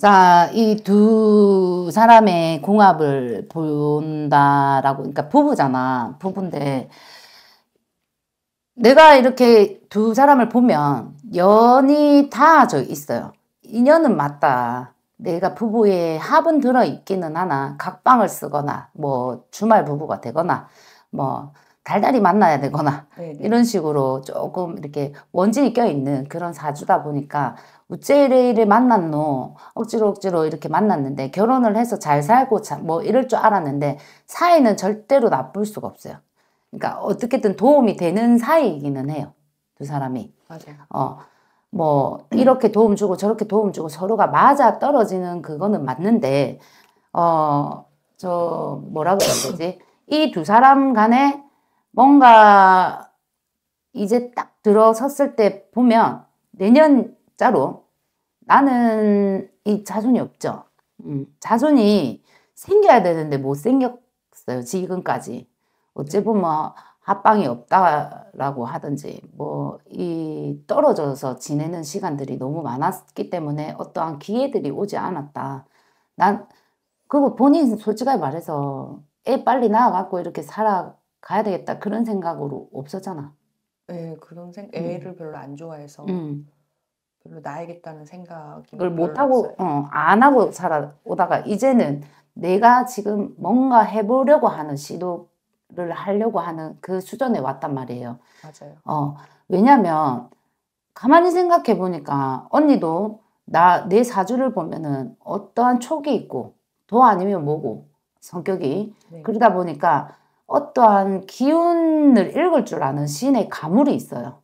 자, 이 두 사람의 궁합을 본다라고, 그러니까 부부잖아. 부부인데, 내가 이렇게 두 사람을 보면 연이 닿아져 있어요. 인연은 맞다. 내가 부부의 합은 들어있기는 하나, 각방을 쓰거나, 뭐, 주말 부부가 되거나, 뭐, 달달이 만나야 되거나, 네네. 네. 이런 식으로 조금 이렇게 원진이 껴있는 그런 사주다 보니까 우째레이를 뭐 만났노 억지로 억지로 이렇게 만났는데 결혼을 해서 잘 살고 뭐 이럴 줄 알았는데 사이는 절대로 나쁠 수가 없어요. 그러니까 어떻게든 도움이 되는 사이이기는 해요. 두 사람이. 맞아요. 어. 뭐 이렇게 도움 주고 저렇게 도움 주고 서로가 맞아 떨어지는 그거는 맞는데 어 저 뭐라 그래야 되지? 이 두 사람 간에 뭔가 이제 딱 들어섰을 때 보면 내년 자로 나는 이 자손이 없죠. 음, 자손이 생겨야 되는데 못 생겼어요. 지금까지. 어찌 보면 뭐 합방이 없다라고 하든지 뭐 이 떨어져서 지내는 시간들이 너무 많았기 때문에 어떠한 기회들이 오지 않았다. 난 그거 본인 솔직하게 말해서 애 빨리 낳아갖고 이렇게 살아가야 되겠다 그런 생각으로 없었잖아. 네 그런 생 음. 애를 음. 별로 안 좋아해서. 음. 별로 나야겠다는 생각이 그걸 못 하고 어, 안 하고 살아오다가 이제는 내가 지금 뭔가 해보려고 하는 시도를 하려고 하는 그수전에 왔단 말이에요. 맞아요. 어왜냐면 가만히 생각해 보니까 언니도 나 내 사주를 보면은 어떠한 촉이 있고 도 아니면 뭐고 성격이 네. 그러다 보니까 어떠한 기운을 읽을 줄 아는 신의 가물이 있어요.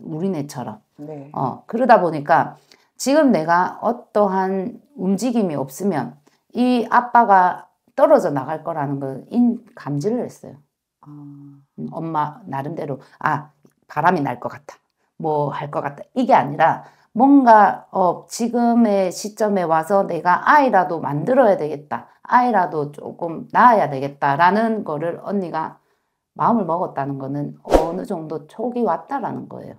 우리네처럼. 네. 어, 그러다 보니까 지금 내가 어떠한 움직임이 없으면 이 아빠가 떨어져 나갈 거라는 걸 인, 감지를 했어요. 아... 음, 엄마 나름대로 아 바람이 날 것 같다. 뭐할 것 같다. 이게 아니라 뭔가 어, 지금의 시점에 와서 내가 아이라도 만들어야 되겠다. 아이라도 조금 낳아야 되겠다라는 거를 언니가 마음을 먹었다는 거는 어느 정도 촉이 왔다라는 거예요.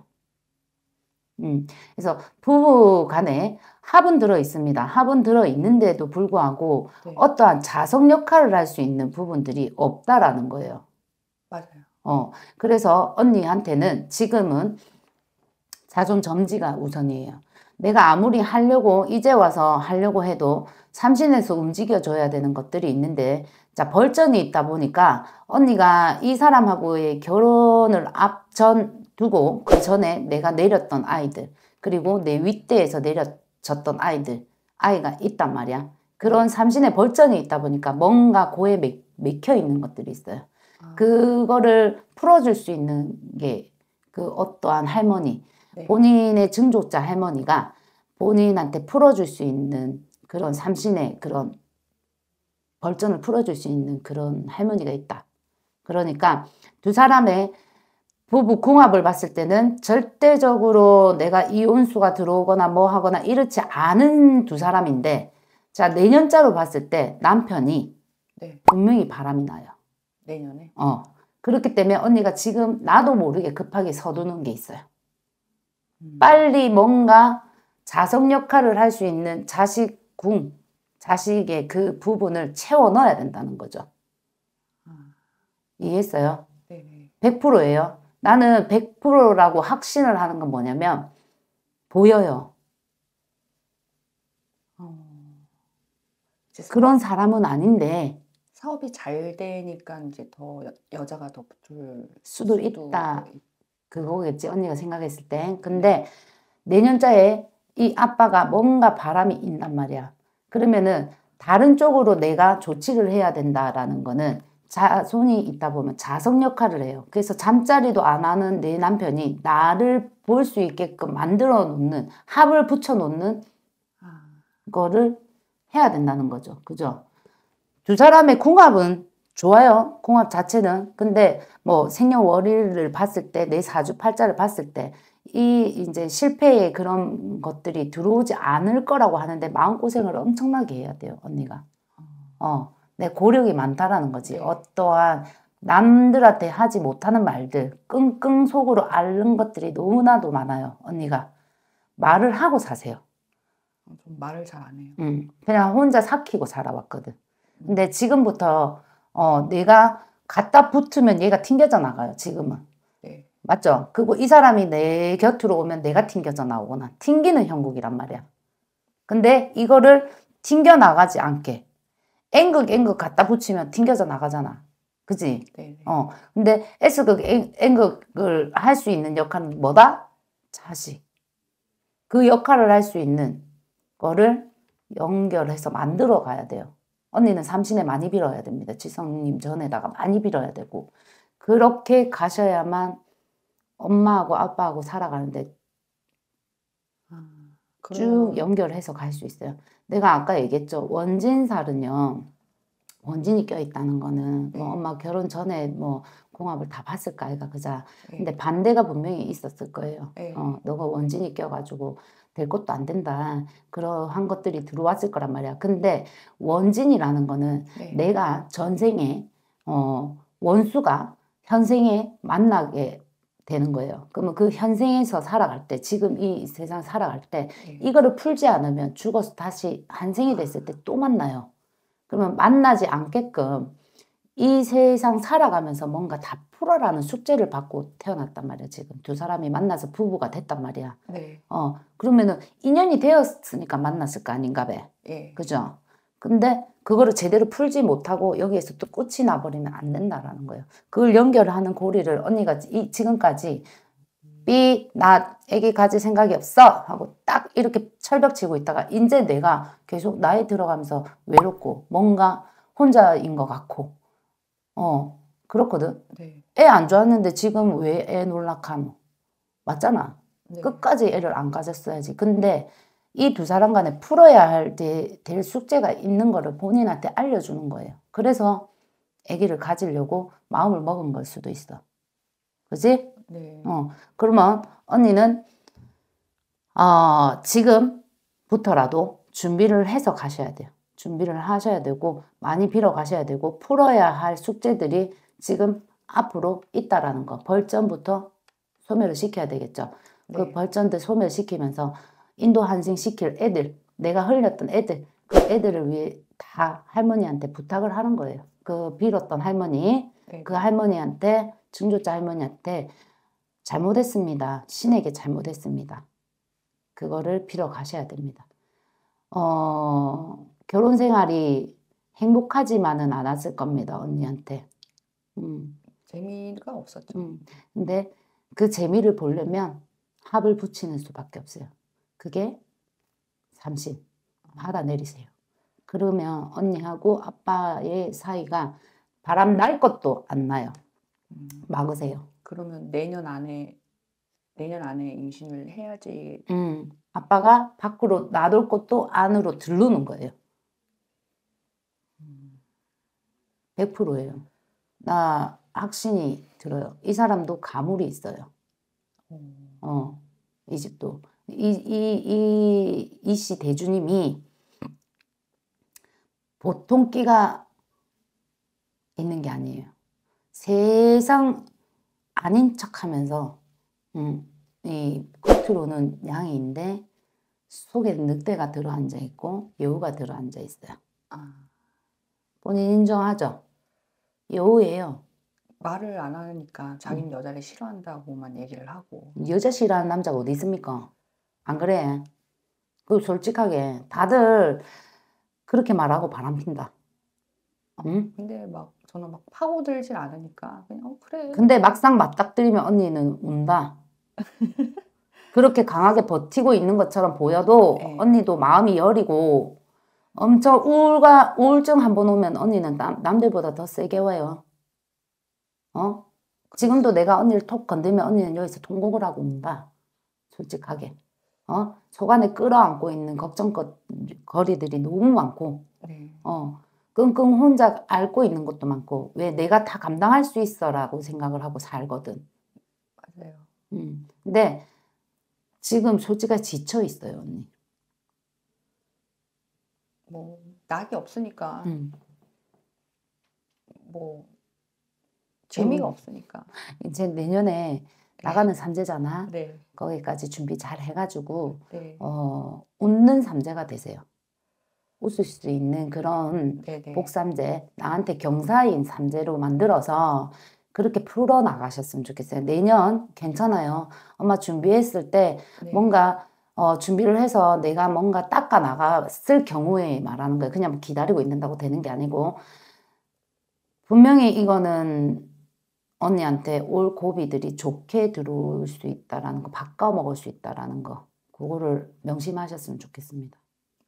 음, 그래서 부부 간에 합은 들어 있습니다. 합은 들어 있는데도 불구하고 네. 어떠한 자석 역할을 할 수 있는 부분들이 없다라는 거예요. 맞아요. 어, 그래서 언니한테는 지금은 자존 점지가 우선이에요. 내가 아무리 하려고 이제 와서 하려고 해도 삼신에서 움직여줘야 되는 것들이 있는데 자, 벌전이 있다 보니까 언니가 이 사람하고의 결혼을 앞전 두고 그 전에 내가 내렸던 아이들 그리고 내 윗대에서 내려졌던 아이들 아이가 있단 말이야. 그런 삼신의 벌전이 있다 보니까 뭔가 고에 맥혀 있는 것들이 있어요. 아. 그거를 풀어줄 수 있는 게 그 어떠한 할머니, 네. 본인의 증조자 할머니가 본인한테 풀어줄 수 있는 그런 삼신의 그런 벌전을 풀어줄 수 있는 그런 할머니가 있다. 그러니까 두 사람의 부부 궁합을 봤을 때는 절대적으로 내가 이혼수가 들어오거나 뭐 하거나 이렇지 않은 두 사람인데 자 내년자로 봤을 때 남편이 네. 분명히 바람이 나요. 내년에? 어. 그렇기 때문에 언니가 지금 나도 모르게 급하게 서두는 게 있어요. 음. 빨리 뭔가 자석 역할을 할 수 있는 자식 궁 자식의 그 부분을 채워 넣어야 된다는 거죠. 아. 이해했어요? 100%예요. 나는 100%라고 확신을 하는 건 뭐냐면 보여요. 어... 그런 사람은 아닌데 사업이 잘 되니까 이제 더 여, 자가더 붙을 수도, 수도 있다. 그거겠지 언니가 네. 생각했을 땐. 네. 근데 내년자에 이 아빠가 뭔가 바람이 있단 말이야. 그러면은 다른 쪽으로 내가 조치를 해야 된다라는 거는 자손이 있다 보면 자석 역할을 해요. 그래서 잠자리도 안 하는 내 남편이 나를 볼 수 있게끔 만들어 놓는 합을 붙여 놓는 아. 거를 해야 된다는 거죠. 그죠? 두 사람의 궁합은 좋아요. 궁합 자체는. 근데 뭐 생년월일을 봤을 때 내 사주팔자를 봤을 때이 이제 실패의 그런 것들이 들어오지 않을 거라고 하는데 마음고생을 엄청나게 해야 돼요, 언니가. 어, 내 고력이 많다라는 거지. 네. 어떠한 남들한테 하지 못하는 말들, 끙끙 속으로 앓는 것들이 너무나도 많아요, 언니가. 말을 하고 사세요. 어, 좀 말을 잘 안 해요. 음, 그냥 혼자 삭히고 살아왔거든. 음. 근데 지금부터 어, 내가 갖다 붙으면 얘가 튕겨져 나가요, 지금은. 맞죠? 그리고 이 사람이 내 곁으로 오면 내가 튕겨져 나오거나 튕기는 형국이란 말이야. 근데 이거를 튕겨 나가지 않게 N극 N극 갖다 붙이면 튕겨져 나가잖아. 그지? 네, 네. 어. 근데 S극 N, N극을 할 수 있는 역할은 뭐다? 자식. 그 역할을 할 수 있는 거를 연결해서 만들어 가야 돼요. 언니는 삼신에 많이 빌어야 됩니다. 지성님 전에다가 많이 빌어야 되고 그렇게 가셔야만 엄마하고 아빠하고 살아가는데 아, 쭉 연결해서 갈 수 있어요. 내가 아까 얘기했죠. 원진살은요. 원진이 껴있다는 거는 네. 엄마 결혼 전에 뭐 공합을 다 봤을까 아이가 그자 네. 근데 반대가 분명히 있었을 거예요 네. 어 너가 원진이 껴가지고 될 것도 안 된다 그러한 것들이 들어왔을 거란 말이야 근데 원진이라는 거는 네. 내가 전생에 어 원수가 현생에 만나게 되는 거예요. 그러면 그 현생에서 살아갈 때, 지금 이 세상 살아갈 때, 네. 이거를 풀지 않으면 죽어서 다시 한생이 됐을 때 또 만나요. 그러면 만나지 않게끔 이 세상 살아가면서 뭔가 다 풀어라는 숙제를 받고 태어났단 말이야, 지금. 두 사람이 만나서 부부가 됐단 말이야. 네. 어, 그러면은 인연이 되었으니까 만났을 거 아닌가 봐. 예. 그죠? 근데 그거를 제대로 풀지 못하고 여기에서 또꽃이 나버리면 안 된다라는 거예요. 그걸 연결하는 고리를 언니가 이, 지금까지 B, 나, 애기 가질 생각이 없어 하고 딱 이렇게 철벽치고 있다가 이제 내가 계속 나이 들어가면서 외롭고 뭔가 혼자인 것 같고 어 그렇거든. 네. 애안 좋았는데 지금 왜 애 놀락함 맞잖아. 네. 끝까지 애를 안 가졌어야지. 근데 이두 사람 간에 풀어야 할, 대, 될 숙제가 있는 거를 본인한테 알려주는 거예요. 그래서 아기를 가지려고 마음을 먹은 걸 수도 있어. 그지? 네. 어, 그러면 언니는, 어, 지금부터라도 준비를 해서 가셔야 돼요. 준비를 하셔야 되고, 많이 빌어 가셔야 되고, 풀어야 할 숙제들이 지금 앞으로 있다라는 거. 벌전부터 소멸을 시켜야 되겠죠. 그 네. 그 벌전들 소멸시키면서 인도 환생시킬 애들, 내가 흘렸던 애들, 그 애들을 위해 다 할머니한테 부탁을 하는 거예요. 그 빌었던 할머니, 네. 그 할머니한테, 중조자 할머니한테 잘못했습니다. 신에게 잘못했습니다. 그거를 빌어 가셔야 됩니다. 어, 결혼 생활이 행복하지만은 않았을 겁니다, 언니한테. 음. 재미가 없었죠. 음. 근데 그 재미를 보려면 합을 붙이는 수밖에 없어요. 그게 삼신 받아 내리세요. 그러면 언니하고 아빠의 사이가 바람 날 것도 안 나요. 음. 막으세요. 그러면 내년 안에 내년 안에 임신을 해야지. 음, 아빠가 밖으로 나돌 것도 안으로 들르는 거예요. 100%예요. 나 확신이 들어요. 이 사람도 가물이 있어요. 어, 이 집도. 이이이씨 대주님이 보통 끼가 있는 게 아니에요. 세상 아닌 척하면서 음, 이 겉으로는 양인데 속에 늑대가 들어앉아 있고 여우가 들어앉아 있어요. 아. 본인 인정하죠? 여우예요. 말을 안 하니까 자기는 음. 여자를 싫어한다고만 얘기를 하고 여자 싫어하는 남자가 어디 있습니까? 안 그래? 그 솔직하게 다들 그렇게 말하고 바람핀다. 어, 응? 근데 막 저는 막 파고들질 않으니까 그냥 어, 그래. 근데 막상 맞닥뜨리면 언니는 운다. 그렇게 강하게 버티고 있는 것처럼 보여도 네. 언니도 마음이 여리고 엄청 우울과 우울증 한번 오면 언니는 남, 남들보다 더 세게 와요. 어? 지금도 내가 언니를 톡 건들면 언니는 여기서 통곡을 하고 온다. 솔직하게. 어? 속안에 끌어안고 있는 걱정거리들이 너무 많고 네. 어, 끙끙 혼자 앓고 있는 것도 많고 왜 내가 다 감당할 수 있어라고 생각을 하고 살거든. 맞아요. 음. 근데 지금 솔직히 지쳐 있어요 언니. 뭐 낙이 없으니까 음. 뭐 재미가 음. 없으니까. 이제 내년에 네. 나가는 삼재잖아. 네. 거기까지 준비 잘 해가지고 네. 어, 웃는 삼재가 되세요. 웃을 수 있는 그런 네네. 복삼재, 나한테 경사인 삼재로 만들어서 그렇게 풀어 나가셨으면 좋겠어요. 내년 괜찮아요. 엄마 준비했을 때 네. 뭔가 어, 준비를 해서 내가 뭔가 닦아 나갔을 경우에 말하는 거예요. 그냥 기다리고 있는다고 되는 게 아니고 분명히 이거는 언니한테 올 고비들이 좋게 들어올 수 있다라는 거, 바꿔 먹을 수 있다라는 거, 그거를 명심하셨으면 좋겠습니다.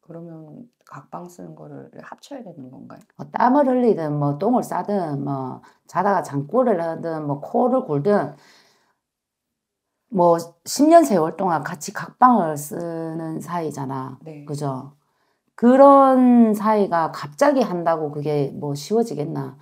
그러면 각방 쓰는 거를 합쳐야 되는 건가요? 뭐 땀을 흘리든 뭐 똥을 싸든 뭐 자다가 장꼬를 하든 뭐 코를 골든 뭐 10년 세월 동안 같이 각방을 쓰는 사이잖아. 네. 그죠? 그런 사이가 갑자기 한다고 그게 뭐 쉬워지겠나.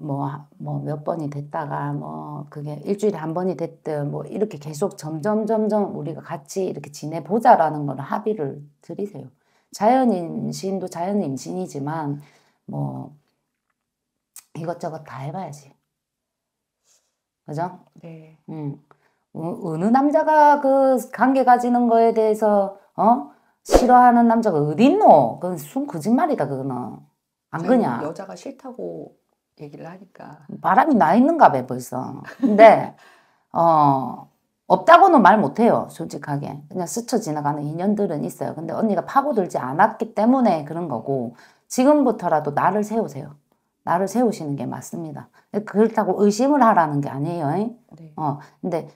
뭐뭐몇 번이 됐다가 뭐 그게 일주일에 한 번이 됐든 뭐 이렇게 계속 점점 점점 우리가 같이 이렇게 지내보자라는 걸 합의를 드리세요. 자연 임신도 자연 임신이지만 뭐 이것저것 다 해봐야지. 그죠? 네. 음. 어, 어느 남자가 그 관계 가지는 거에 대해서 어 싫어하는 남자가 어디 노 그건 순 거짓말이다 그거는. 안그냐 여자가 싫다고 얘기를 하니까 바람이 나 있는가 봐 벌써 근데 어 없다고는 말 못해요 솔직하게 그냥 스쳐 지나가는 인연들은 있어요 근데 언니가 파고들지 않았기 때문에 그런 거고 지금부터라도 나를 세우세요 나를 세우시는 게 맞습니다 그렇다고 의심을 하라는 게 아니에요 네. 어 근데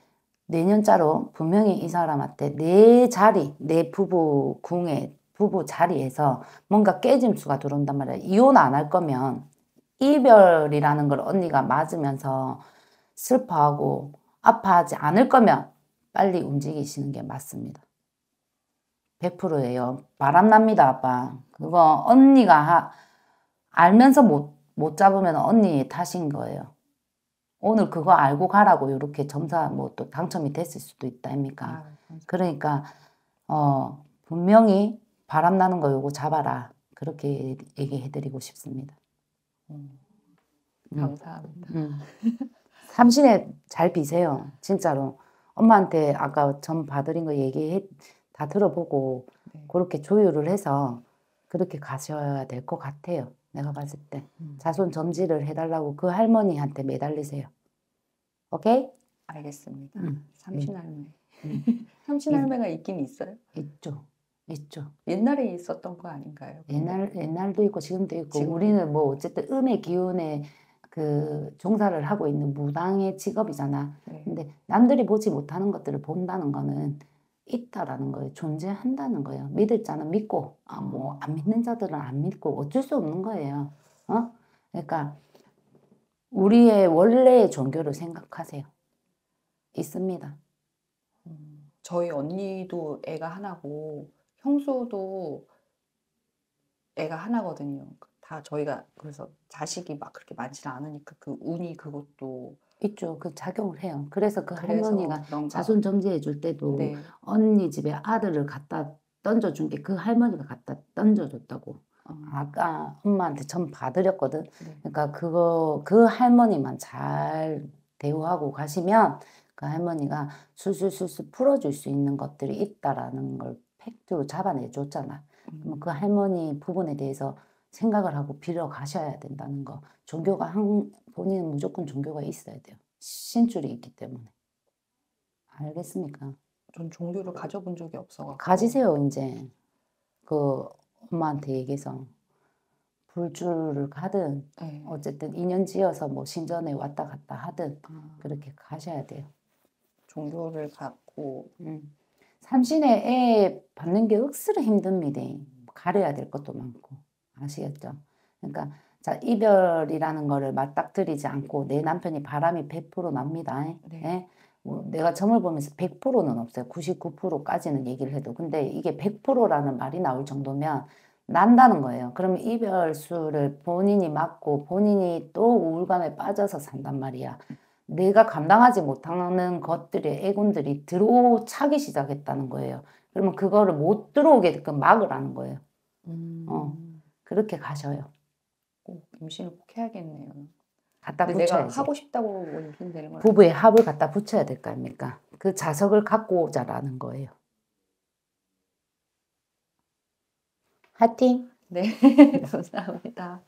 내년자로 분명히 이 사람한테 내 자리 내 부부 궁에 부부 자리에서 뭔가 깨짐수가 들어온단 말이야. 이혼 안 할 거면 이별이라는 걸 언니가 맞으면서 슬퍼하고 아파하지 않을 거면 빨리 움직이시는 게 맞습니다. 100%예요. 바람납니다, 아빠. 그거 언니가 하, 알면서 못, 못 잡으면 언니 탓인 거예요. 오늘 그거 알고 가라고 이렇게 점사 뭐 또 당첨이 됐을 수도 있다, 아니까 아, 그렇죠. 그러니까, 어, 분명히 바람나는 거 요거 잡아라. 그렇게 얘기해드리고 싶습니다. 음. 음. 감사합니다. 음. 삼신에 잘 비세요. 진짜로. 엄마한테 아까 전 봐드린 거 얘기 다 들어보고 네. 그렇게 조율을 해서 그렇게 가셔야 될 것 같아요. 내가 봤을 때. 음. 자손 점지를 해달라고 그 할머니한테 매달리세요. 오케이? 알겠습니다. 음. 음. 삼신할매. 음. 삼신할매가 있긴 있어요? 있죠. 있죠. 옛날에 있었던 거 아닌가요? 옛날 옛날도 있고 지금도 있고 지금. 우리는 뭐 어쨌든 음의 기운에 그 종사를 하고 있는 무당의 직업이잖아. 네. 근데 남들이 보지 못하는 것들을 본다는 거는 있다라는 거예요. 존재한다는 거예요. 믿을 자는 믿고 아, 뭐안 음. 믿는 자들은 안 믿고 어쩔 수 없는 거예요. 어? 그러니까 우리의 원래의 종교를 생각하세요. 있습니다. 음, 저희 언니도 애가 하나고 형수도 애가 하나거든요. 그 다 저희가 그래서 자식이 막 그렇게 많지는 않으니까 그 운이 그것도 있죠. 그 작용을 해요. 그래서 그 그래서 할머니가 그런가. 자손 점지해 줄 때도 네. 언니 집에 아들을 갖다 던져준 게 그 할머니가 갖다 던져줬다고. 어. 아까 엄마한테 전 봐드렸거든. 네. 그러니까 그거 그 할머니만 잘 대우하고 가시면 그 할머니가 술술술술 풀어줄 수 있는 것들이 있다라는 걸 팩트로 잡아내 줬잖아. 그그 음. 할머니 부분에 대해서 생각을 하고 빌어 가셔야 된다는 거. 종교가 한 본인은 무조건 종교가 있어야 돼요. 신줄이 있기 때문에. 알겠습니까? 전 종교를 가져본 적이 없어. 가지세요 이제 그 엄마한테 얘기해서 불줄을 가든 네. 어쨌든 인연지어서 뭐 신전에 왔다 갔다 하든 아. 그렇게 가셔야 돼요. 종교를 갖고 음. 삼신의애 받는 게 억수로 힘듭니다. 가려야 될 것도 많고 아시겠죠? 그러니까 자 이별이라는 거를 맞닥뜨리지 않고 내 남편이 바람이 100% 납니다. 네. 예? 뭐 내가 점을 보면서 100%는 없어요. 99%까지는 얘기를 해도 근데 이게 100%라는 말이 나올 정도면 난다는 거예요. 그러면 이별수를 본인이 맞고 본인이 또 우울감에 빠져서 산단 말이야. 내가 감당하지 못하는 것들의 애군들이 들어차기 시작했다는 거예요. 그러면 그거를 못 들어오게끔 막으라는 거예요. 음. 어, 그렇게 가셔요. 꼭 임신을 꼭 해야겠네요. 갖다 붙여야 내가 하고 싶다고 임신되는 부부의 합을 갖다 붙여야 될 거 아닙니까? 그 자석을 갖고 오자라는 거예요. 화팅. 네. 네, 감사합니다.